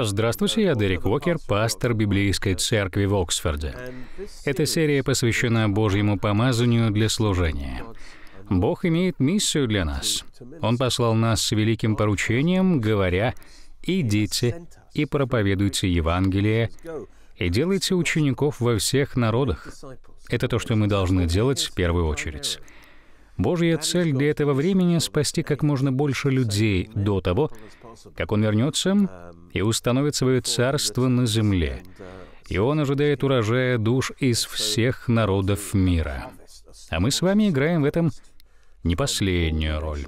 Здравствуйте, я Дерек Уокер, пастор Библейской церкви в Оксфорде. Эта серия посвящена Божьему помазанию для служения. Бог имеет миссию для нас. Он послал нас с великим поручением, говоря, «Идите и проповедуйте Евангелие, и делайте учеников во всех народах». Это то, что мы должны делать в первую очередь. Божья цель для этого времени — спасти как можно больше людей до того, как он вернется и установит свое царство на земле. И он ожидает урожая душ из всех народов мира. А мы с вами играем в этом не последнюю роль.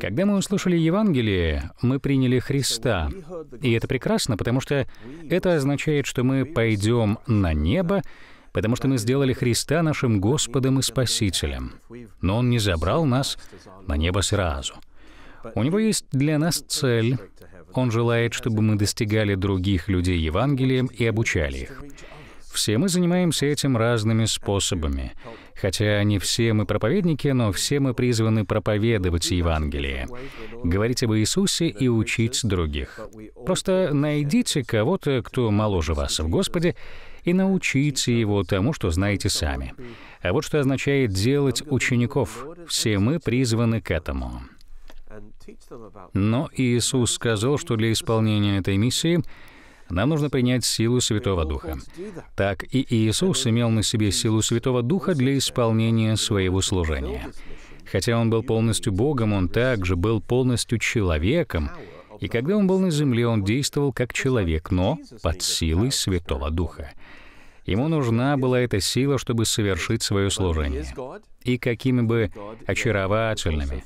Когда мы услышали Евангелие, мы приняли Христа. И это прекрасно, потому что это означает, что мы пойдем на небо, потому что мы сделали Христа нашим Господом и Спасителем. Но Он не забрал нас на небо сразу — у него есть для нас цель. Он желает, чтобы мы достигали других людей Евангелием и обучали их. Все мы занимаемся этим разными способами. Хотя не все мы проповедники, но все мы призваны проповедовать Евангелие, говорить об Иисусе и учить других. Просто найдите кого-то, кто моложе вас в Господе, и научите его тому, что знаете сами. А вот что означает делать учеников. Все мы призваны к этому. Но Иисус сказал, что для исполнения этой миссии нам нужно принять силу Святого Духа. Так и Иисус имел на себе силу Святого Духа для исполнения своего служения. Хотя он был полностью Богом, он также был полностью человеком, и когда он был на земле, он действовал как человек, но под силой Святого Духа. Ему нужна была эта сила, чтобы совершить свое служение. И какими бы очаровательными,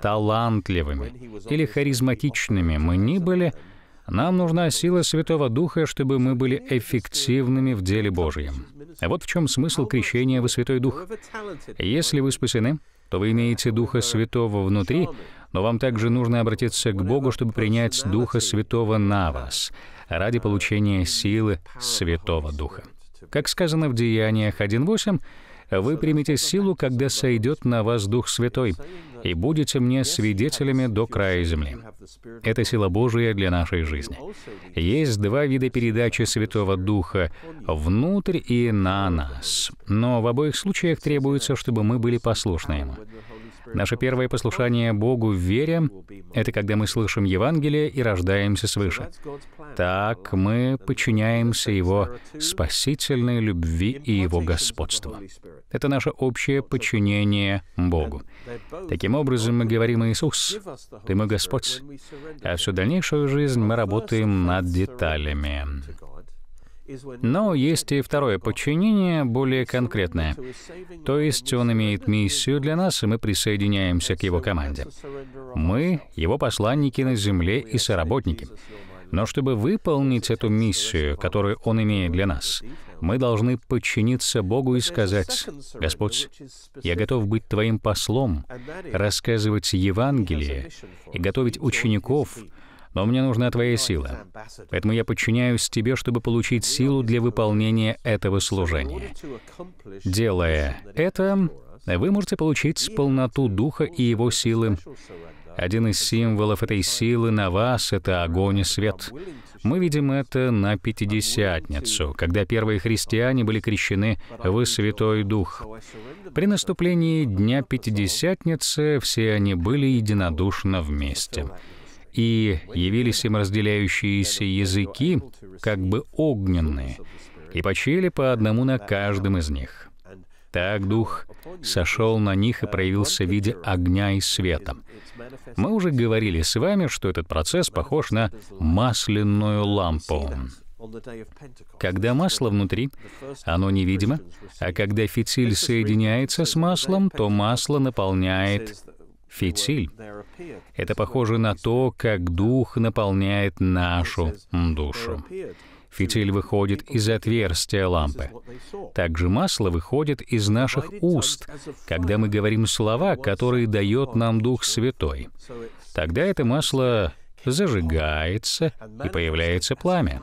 талантливыми или харизматичными мы ни были, нам нужна сила Святого Духа, чтобы мы были эффективными в деле Божьем. А вот в чем смысл крещения во Святой Дух. Если вы спасены, то вы имеете Духа Святого внутри, но вам также нужно обратиться к Богу, чтобы принять Духа Святого на вас ради получения силы Святого Духа. Как сказано в Деяниях 1.8, «Вы примете силу, когда сойдет на вас Дух Святой, и будете мне свидетелями до края земли». Это сила Божия для нашей жизни. Есть два вида передачи Святого Духа — внутрь и на нас. Но в обоих случаях требуется, чтобы мы были послушны Ему. Наше первое послушание Богу в вере — это когда мы слышим Евангелие и рождаемся свыше. Так мы подчиняемся Его спасительной любви и Его господству. Это наше общее подчинение Богу. Таким образом, мы говорим «Иисус, Ты мой Господь», а всю дальнейшую жизнь мы работаем над деталями. Но есть и второе подчинение, более конкретное. То есть он имеет миссию для нас, и мы присоединяемся к его команде. Мы — его посланники на земле и соработники. Но чтобы выполнить эту миссию, которую Он имеет для нас, мы должны подчиниться Богу и сказать, «Господь, я готов быть Твоим послом, рассказывать Евангелие и готовить учеников, но мне нужна твоя сила. Поэтому я подчиняюсь тебе, чтобы получить силу для выполнения этого служения. Делая это, вы можете получить полноту Духа и Его силы. Один из символов этой силы на вас — это огонь и свет. Мы видим это на Пятидесятницу, когда первые христиане были крещены в Святой Дух. При наступлении Дня Пятидесятницы все они были единодушно вместе и явились им разделяющиеся языки, как бы огненные, и почили по одному на каждом из них. Так Дух сошел на них и проявился в виде огня и света. Мы уже говорили с вами, что этот процесс похож на масляную лампу. Когда масло внутри, оно невидимо, а когда фитиль соединяется с маслом, то масло наполняет фитиль. Это похоже на то, как дух наполняет нашу душу. Фитиль выходит из отверстия лампы. Также масло выходит из наших уст, когда мы говорим слова, которые дает нам Дух Святой. Тогда это масло зажигается, и появляется пламя.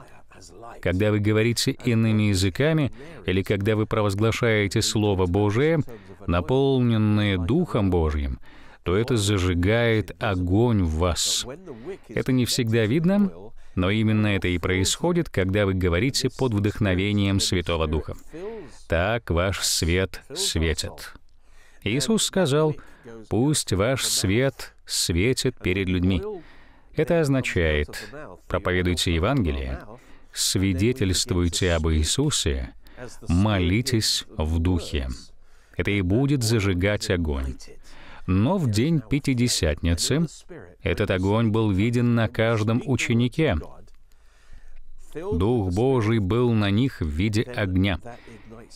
Когда вы говорите иными языками или когда вы провозглашаете Слово Божие, наполненное Духом Божьим, то это зажигает огонь в вас. Это не всегда видно, но именно это и происходит, когда вы говорите под вдохновением Святого Духа. Так ваш свет светит. Иисус сказал, «Пусть ваш свет светит перед людьми». Это означает, проповедуйте Евангелие, свидетельствуйте об Иисусе, молитесь в Духе. Это и будет зажигать огонь. Но в день Пятидесятницы этот огонь был виден на каждом ученике. Дух Божий был на них в виде огня.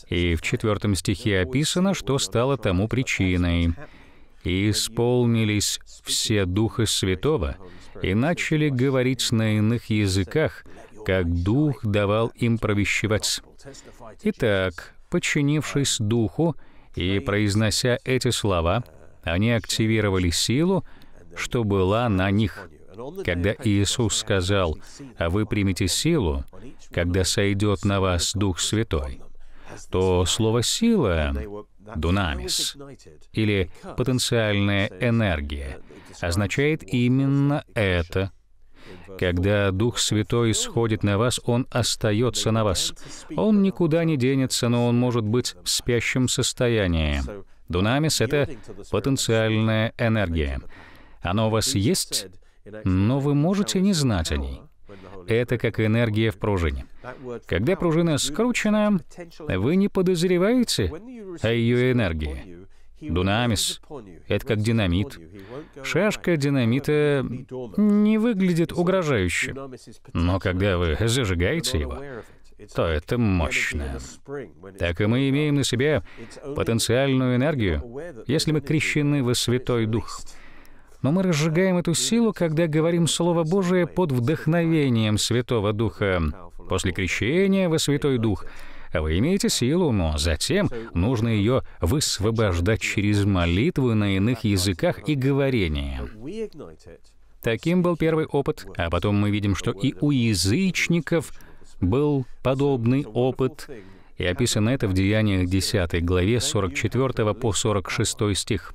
И в четвертом стихе описано, что стало тому причиной. «И исполнились все Духа Святого, и начали говорить на иных языках, как Дух давал им провещевать». Итак, подчинившись Духу и произнося эти слова — они активировали силу, что была на них. Когда Иисус сказал, «А вы примете силу, когда сойдет на вас Дух Святой», то слово «сила» — «дунамис» или «потенциальная энергия» означает именно это. Когда Дух Святой исходит на вас, Он остается на вас. Он никуда не денется, но Он может быть в спящем состоянии. Дунамис — это потенциальная энергия. Она у вас есть, но вы можете не знать о ней. Это как энергия в пружине. Когда пружина скручена, вы не подозреваете о ее энергии. Дунамис — это как динамит. Шашка динамита не выглядит угрожающе, но когда вы зажигаете его, то это мощно. Так и мы имеем на себе потенциальную энергию, если мы крещены во Святой Дух. Но мы разжигаем эту силу, когда говорим Слово Божие под вдохновением Святого Духа. После крещения во Святой Дух а вы имеете силу, но затем нужно ее высвобождать через молитву на иных языках и говорение. Таким был первый опыт, а потом мы видим, что и у язычников – был подобный опыт, и описано это в Деяниях 10 главе 44 по 46 стих.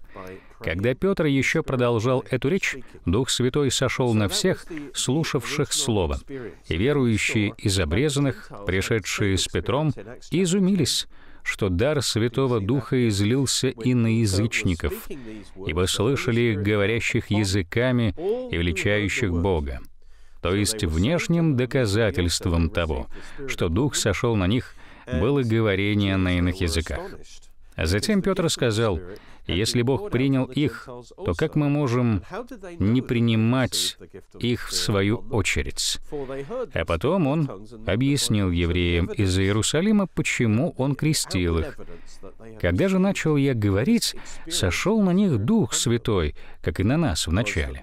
Когда Петр еще продолжал эту речь, Дух Святой сошел на всех, слушавших Слово, и верующие из обрезанных, пришедшие с Петром, изумились, что дар Святого Духа излился и на язычников, ибо слышали их говорящих языками и величающих Бога то есть внешним доказательством того, что Дух сошел на них, было говорение на иных языках. А затем Петр сказал, если Бог принял их, то как мы можем не принимать их в свою очередь? А потом он объяснил евреям из Иерусалима, почему он крестил их. Когда же начал я говорить, сошел на них Дух Святой, как и на нас вначале.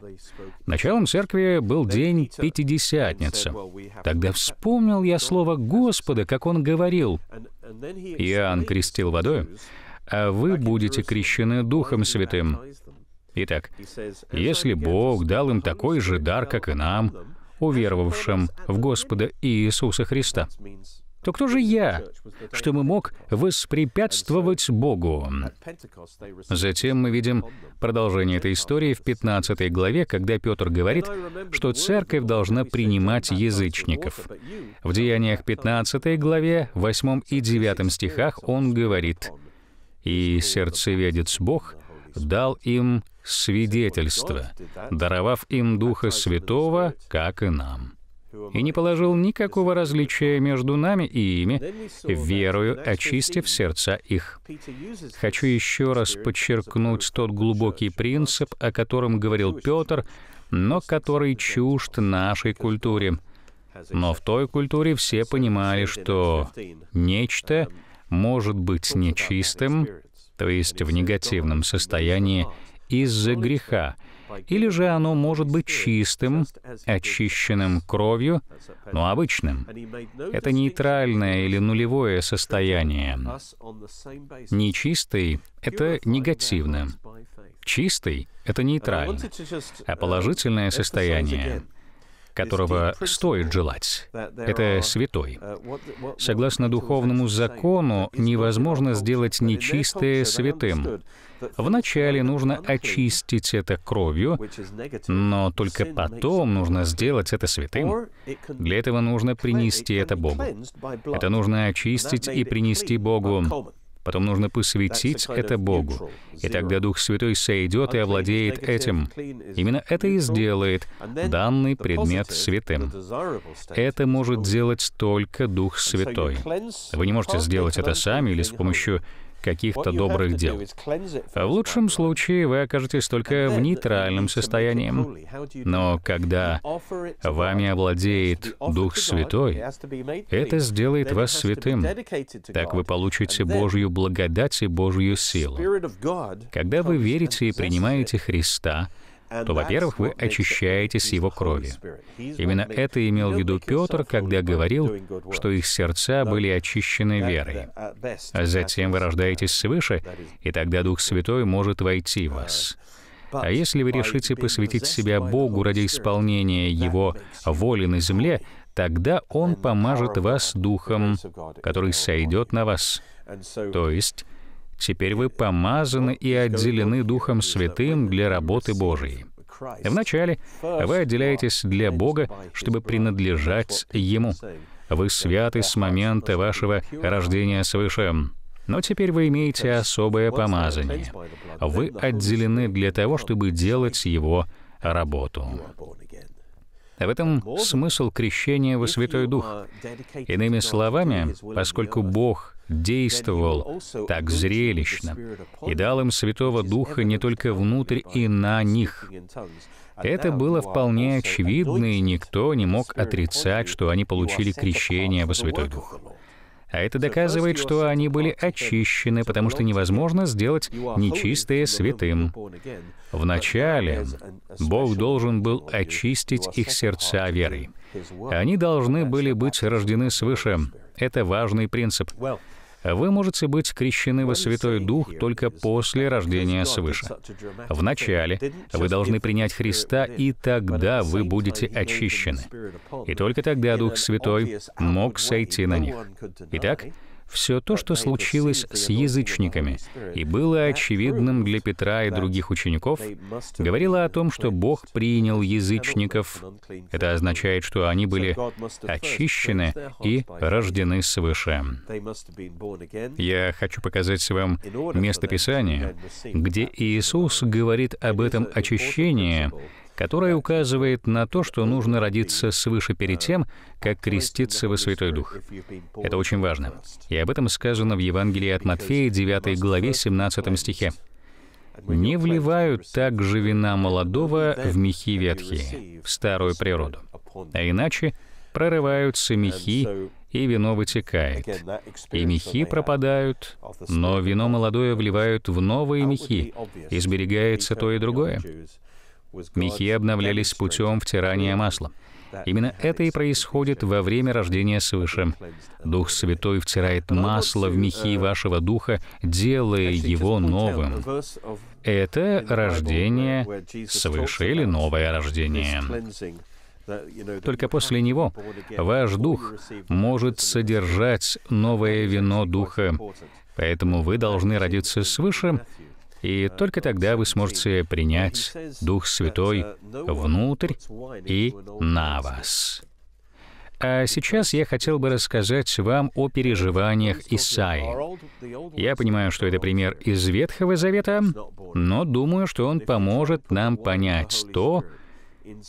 Началом церкви был день Пятидесятницы. Тогда вспомнил я слово Господа, как он говорил, Иоанн крестил водой, а вы будете крещены Духом Святым». Итак, если Бог дал им такой же дар, как и нам, уверовавшим в Господа Иисуса Христа, то кто же я, что мы мог воспрепятствовать Богу? Затем мы видим продолжение этой истории в 15 главе, когда Петр говорит, что церковь должна принимать язычников. В Деяниях 15 главе, 8 и 9 стихах он говорит — и сердцеведец Бог дал им свидетельство, даровав им Духа Святого, как и нам. И не положил никакого различия между нами и ими, верою очистив сердца их. Хочу еще раз подчеркнуть тот глубокий принцип, о котором говорил Петр, но который чужд нашей культуре. Но в той культуре все понимали, что нечто — может быть нечистым, то есть в негативном состоянии из-за греха, или же оно может быть чистым, очищенным кровью, но обычным. Это нейтральное или нулевое состояние. Нечистый — это негативное, Чистый — это нейтральное, А положительное состояние — которого стоит желать. Это святой. Согласно духовному закону, невозможно сделать нечистое святым. Вначале нужно очистить это кровью, но только потом нужно сделать это святым. Для этого нужно принести это Богу. Это нужно очистить и принести Богу. Потом нужно посвятить это Богу. И тогда Дух Святой сойдет и овладеет этим. Именно это и сделает данный предмет святым. Это может делать только Дух Святой. Вы не можете сделать это сами или с помощью каких-то добрых дел. В лучшем случае вы окажетесь только в нейтральном состоянии. Но когда вами обладеет Дух Святой, это сделает вас святым. Так вы получите Божью благодать и Божью силу. Когда вы верите и принимаете Христа, то, во-первых, вы очищаетесь его крови. Именно это имел в виду Петр, когда говорил, что их сердца были очищены верой. А затем вы рождаетесь свыше, и тогда Дух Святой может войти в вас. А если вы решите посвятить себя Богу ради исполнения Его воли на земле, тогда Он помажет вас Духом, который сойдет на вас. То есть Теперь вы помазаны и отделены Духом Святым для работы Божией. Вначале вы отделяетесь для Бога, чтобы принадлежать Ему. Вы святы с момента вашего рождения свыше. Но теперь вы имеете особое помазание. Вы отделены для того, чтобы делать его работу. В этом смысл крещения во Святой Дух. Иными словами, поскольку Бог действовал так зрелищно и дал им Святого Духа не только внутрь и на них. Это было вполне очевидно, и никто не мог отрицать, что они получили крещение во Святой Дух. А это доказывает, что они были очищены, потому что невозможно сделать нечистое святым. Вначале Бог должен был очистить их сердца верой. Они должны были быть рождены свыше. Это важный принцип вы можете быть крещены во Святой Дух только после рождения свыше. Вначале вы должны принять Христа, и тогда вы будете очищены. И только тогда Дух Святой мог сойти на них. Итак, все то, что случилось с язычниками и было очевидным для Петра и других учеников, говорило о том, что Бог принял язычников. Это означает, что они были очищены и рождены свыше. Я хочу показать вам место Писания, где Иисус говорит об этом очищении, которая указывает на то, что нужно родиться свыше перед тем, как креститься во Святой Дух. Это очень важно. И об этом сказано в Евангелии от Матфея, 9 главе, 17 стихе. «Не вливают также вина молодого в мехи ветхие, в старую природу, а иначе прорываются мехи, и вино вытекает. И мехи пропадают, но вино молодое вливают в новые мехи, и сберегается то и другое. Мехи обновлялись путем втирания масла. Именно это и происходит во время рождения свыше. Дух Святой втирает масло в мехи вашего духа, делая его новым. Это рождение свыше или новое рождение. Только после него ваш дух может содержать новое вино духа. Поэтому вы должны родиться свыше и только тогда вы сможете принять Дух Святой внутрь и на вас. А сейчас я хотел бы рассказать вам о переживаниях Исаи. Я понимаю, что это пример из Ветхого Завета, но думаю, что он поможет нам понять то,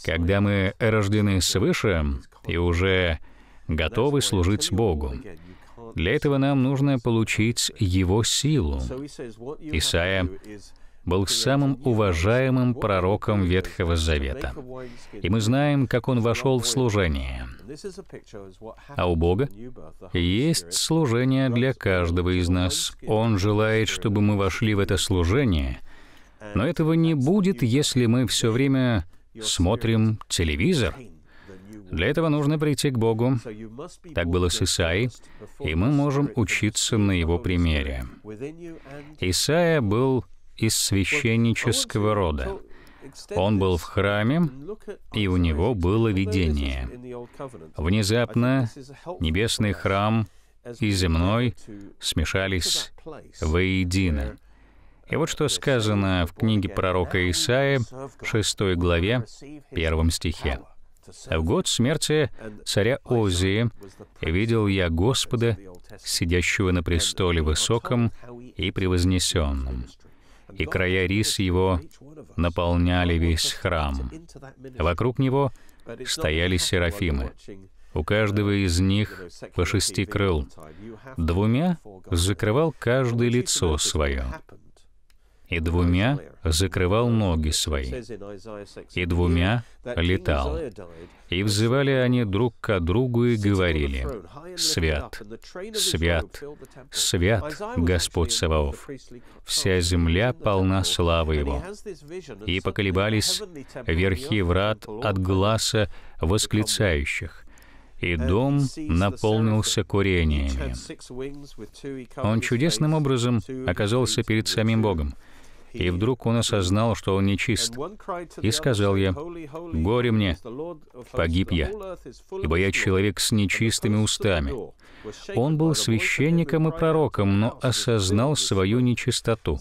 когда мы рождены свыше и уже готовы служить Богу. Для этого нам нужно получить его силу. Исаия был самым уважаемым пророком Ветхого Завета. И мы знаем, как он вошел в служение. А у Бога есть служение для каждого из нас. Он желает, чтобы мы вошли в это служение, но этого не будет, если мы все время смотрим телевизор для этого нужно прийти к Богу. Так было с Исаией, и мы можем учиться на его примере. Исаия был из священнического рода. Он был в храме, и у него было видение. Внезапно небесный храм и земной смешались воедино. И вот что сказано в книге пророка Исаия, 6 главе, 1 стихе. В год смерти царя Озии видел я Господа, сидящего на престоле высоком и превознесенном, и края рис его наполняли весь храм. Вокруг него стояли серафимы, у каждого из них по шести крыл. Двумя закрывал каждый лицо свое и двумя закрывал ноги свои, и двумя летал. И взывали они друг к другу и говорили, «Свят, свят, свят Господь Саваоф! Вся земля полна славы Его!» И поколебались верхи врат от глаза восклицающих, и дом наполнился курениями. Он чудесным образом оказался перед самим Богом — и вдруг он осознал, что он нечист, и сказал я, «Горе мне, погиб я, ибо я человек с нечистыми устами». Он был священником и пророком, но осознал свою нечистоту.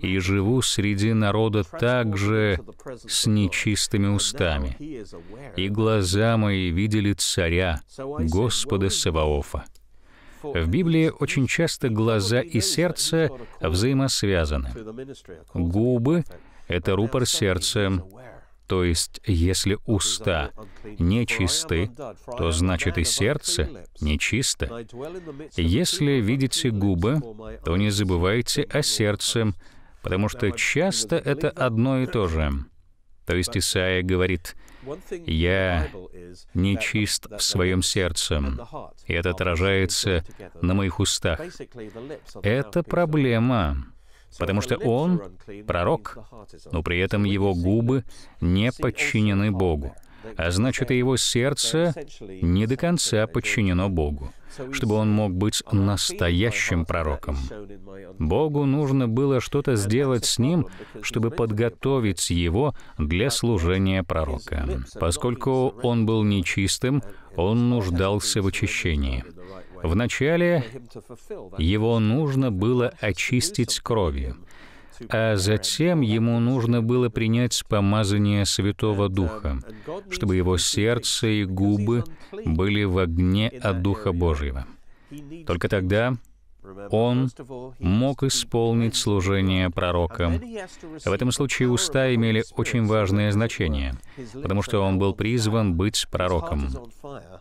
«И живу среди народа также с нечистыми устами, и глаза мои видели царя, Господа Саваофа». В Библии очень часто глаза и сердце взаимосвязаны. Губы — это рупор сердца, то есть если уста нечисты, то значит и сердце нечисто. Если видите губы, то не забывайте о сердце, потому что часто это одно и то же. То есть Исаия говорит — я нечист в своем сердце, и это отражается на моих устах. Это проблема, потому что он пророк, но при этом его губы не подчинены Богу, а значит и его сердце не до конца подчинено Богу чтобы он мог быть настоящим пророком. Богу нужно было что-то сделать с ним, чтобы подготовить его для служения пророка. Поскольку он был нечистым, он нуждался в очищении. Вначале его нужно было очистить кровью а затем ему нужно было принять помазание Святого Духа, чтобы его сердце и губы были в огне от Духа Божьего. Только тогда он мог исполнить служение пророкам. В этом случае уста имели очень важное значение, потому что он был призван быть пророком.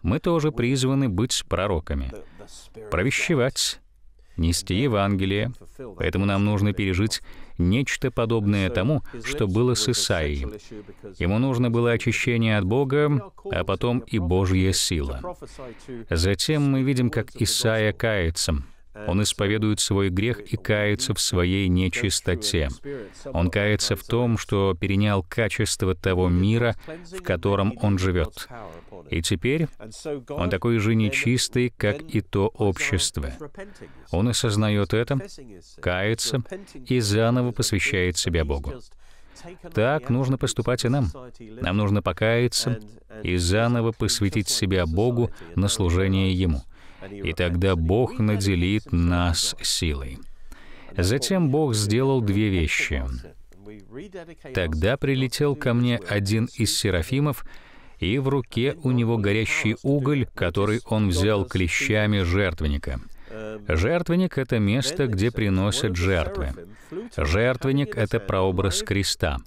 Мы тоже призваны быть пророками, провещевать, нести Евангелие, поэтому нам нужно пережить нечто подобное тому, что было с Исаией. Ему нужно было очищение от Бога, а потом и Божья сила. Затем мы видим, как Исаия кается. Он исповедует свой грех и кается в своей нечистоте. Он кается в том, что перенял качество того мира, в котором он живет. И теперь он такой же нечистый, как и то общество. Он осознает это, кается и заново посвящает себя Богу. Так нужно поступать и нам. Нам нужно покаяться и заново посвятить себя Богу на служение Ему — и тогда Бог наделит нас силой. Затем Бог сделал две вещи. Тогда прилетел ко мне один из серафимов, и в руке у него горящий уголь, который он взял клещами жертвенника. Жертвенник — это место, где приносят жертвы. Жертвенник — это прообраз креста,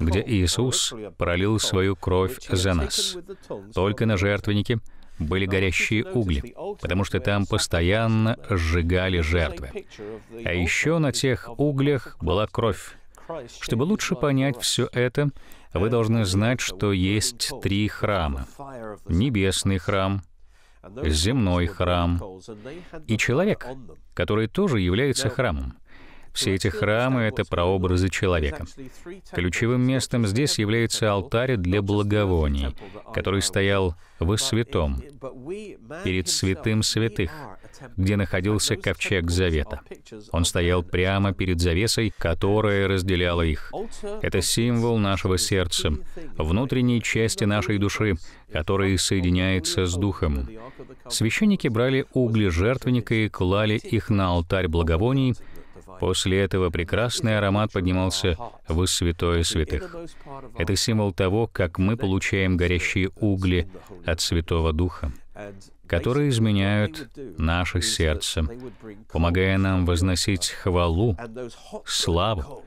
где Иисус пролил свою кровь за нас. Только на жертвеннике были э, горящие угли, потому что там постоянно сжигали жертвы. А еще на тех углях была кровь. Чтобы лучше понять все это, вы должны знать, что есть три храма. Небесный храм, земной храм и человек, который тоже является храмом. Все эти храмы — это прообразы человека. Ключевым местом здесь является алтарь для благовоний, который стоял во святом, перед святым святых, где находился ковчег Завета. Он стоял прямо перед завесой, которая разделяла их. Это символ нашего сердца, внутренней части нашей души, которая соединяется с Духом. Священники брали угли жертвенника и клали их на алтарь благовоний, После этого прекрасный аромат поднимался в святое святых. Это символ того, как мы получаем горящие угли от Святого Духа, которые изменяют наше сердце, помогая нам возносить хвалу, славу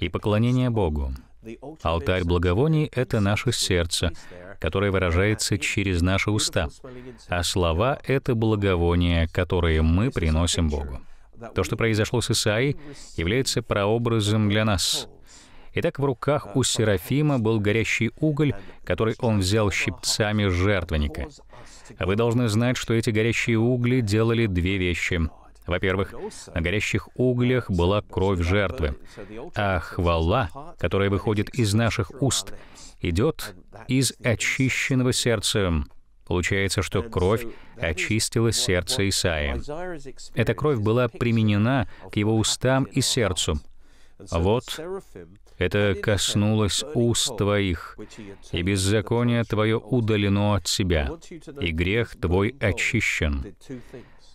и поклонение Богу. Алтарь благовоний — это наше сердце, которое выражается через наши уста, а слова — это благовония, которые мы приносим Богу. То, что произошло с Исаией, является прообразом для нас. Итак, в руках у Серафима был горящий уголь, который он взял щипцами жертвенника. вы должны знать, что эти горящие угли делали две вещи. Во-первых, на горящих углях была кровь жертвы, а хвала, которая выходит из наших уст, идет из очищенного сердца. Получается, что кровь очистила сердце Исаия. Эта кровь была применена к его устам и сердцу. Вот это коснулось уст твоих, и беззаконие твое удалено от тебя, и грех твой очищен.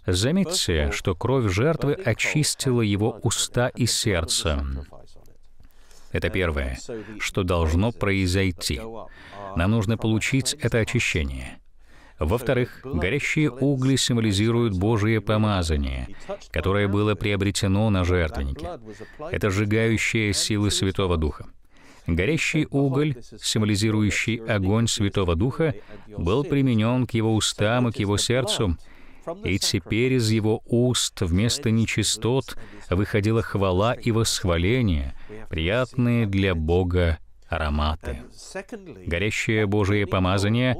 Заметьте, что кровь жертвы очистила его уста и сердце. Это первое, что должно произойти. Нам нужно получить это очищение. Во-вторых, горящие угли символизируют Божие помазание, которое было приобретено на жертвеннике. Это сжигающая силы Святого Духа. Горящий уголь, символизирующий огонь Святого Духа, был применен к его устам и к его сердцу, и теперь из его уст вместо нечистот выходила хвала и восхваление, приятные для Бога ароматы. Горящее Божие помазание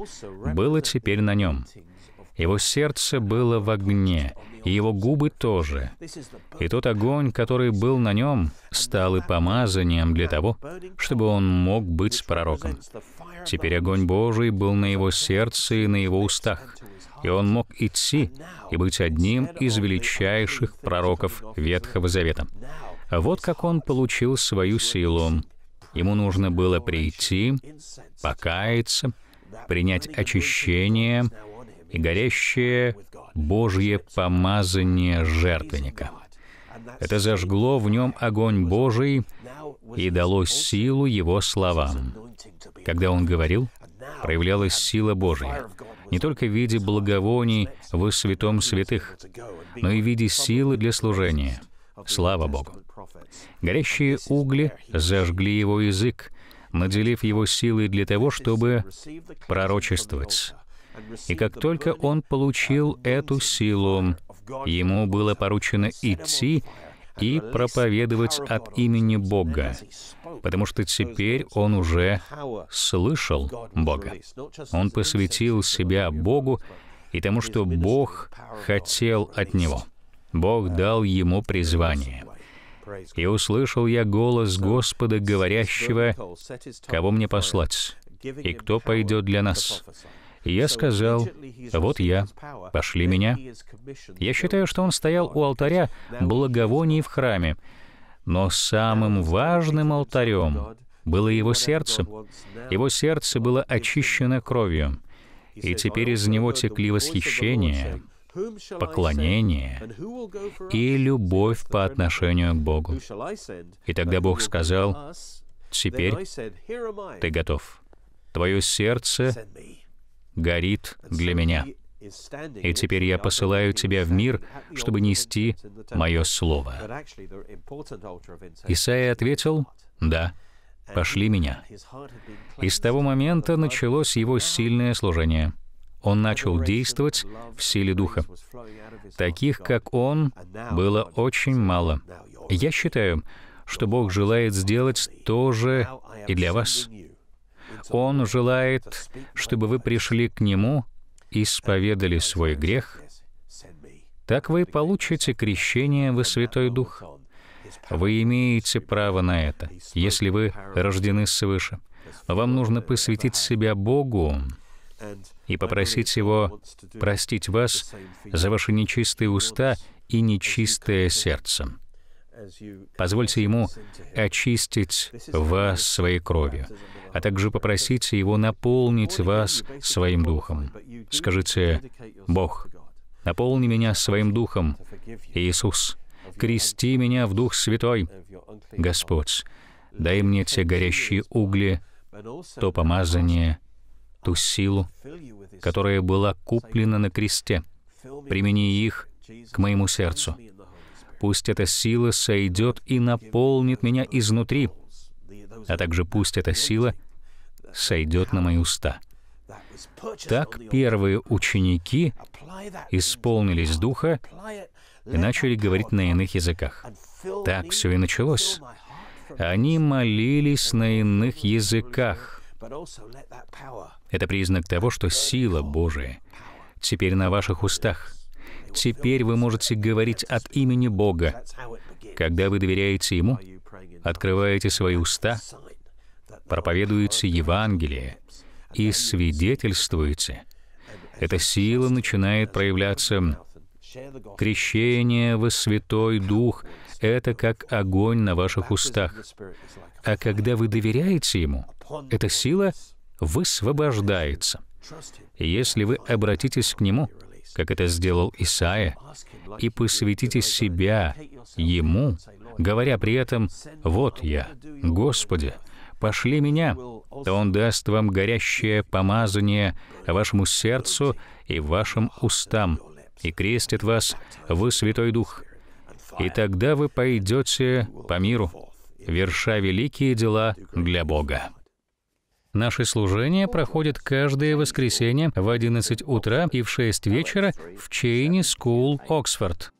было теперь на нем. Его сердце было в огне, и его губы тоже. И тот огонь, который был на нем, стал и помазанием для того, чтобы он мог быть пророком. Теперь огонь Божий был на его сердце и на его устах, и он мог идти и быть одним из величайших пророков Ветхого Завета. Вот как он получил свою силу, Ему нужно было прийти, покаяться, принять очищение и горящее Божье помазание жертвенника. Это зажгло в нем огонь Божий и дало силу его словам. Когда он говорил, проявлялась сила Божья, не только в виде благовоний в святом святых, но и в виде силы для служения — Слава Богу! Горящие угли зажгли его язык, наделив его силой для того, чтобы пророчествовать. И как только он получил эту силу, ему было поручено идти и проповедовать от имени Бога, потому что теперь он уже слышал Бога. Он посвятил себя Богу и тому, что Бог хотел от него. Бог дал ему призвание. «И услышал я голос Господа, говорящего, «Кого мне послать? И кто пойдет для нас?» И я сказал, «Вот я, пошли меня». Я считаю, что он стоял у алтаря благовоний в храме, но самым важным алтарем было его сердце. Его сердце было очищено кровью, и теперь из него текли восхищения поклонение и любовь по отношению к Богу. И тогда Бог сказал, «Теперь ты готов. Твое сердце горит для меня. И теперь я посылаю тебя в мир, чтобы нести мое слово». Исаия ответил, «Да, пошли меня». И с того момента началось его сильное служение — он начал действовать в силе Духа. Таких, как он, было очень мало. Я считаю, что Бог желает сделать то же и для вас. Он желает, чтобы вы пришли к Нему, исповедали свой грех. Так вы получите крещение во Святой Дух. Вы имеете право на это, если вы рождены свыше. Вам нужно посвятить себя Богу, и попросить Его простить вас за ваши нечистые уста и нечистое сердце. Позвольте Ему очистить вас своей кровью, а также попросите Его наполнить вас своим духом. Скажите, «Бог, наполни меня своим духом, Иисус, крести меня в Дух Святой, Господь, дай мне те горящие угли, то помазание, ту силу, которая была куплена на кресте. Примени их к моему сердцу. Пусть эта сила сойдет и наполнит меня изнутри, а также пусть эта сила сойдет на мои уста. Так первые ученики исполнились Духа и начали говорить на иных языках. Так все и началось. Они молились на иных языках. Это признак того, что сила Божия теперь на ваших устах. Теперь вы можете говорить от имени Бога. Когда вы доверяете Ему, открываете свои уста, проповедуете Евангелие и свидетельствуете, эта сила начинает проявляться. Крещение во Святой Дух — это как огонь на ваших устах. А когда вы доверяете Ему, эта сила высвобождается. Если вы обратитесь к Нему, как это сделал Исаия, и посвятите себя Ему, говоря при этом «Вот я, Господи, пошли меня», то Он даст вам горящее помазание вашему сердцу и вашим устам и крестит вас во Святой Дух, и тогда вы пойдете по миру, верша великие дела для Бога. Наше служение проходит каждое воскресенье в 11 утра и в 6 вечера в Чейни Скул, Оксфорд.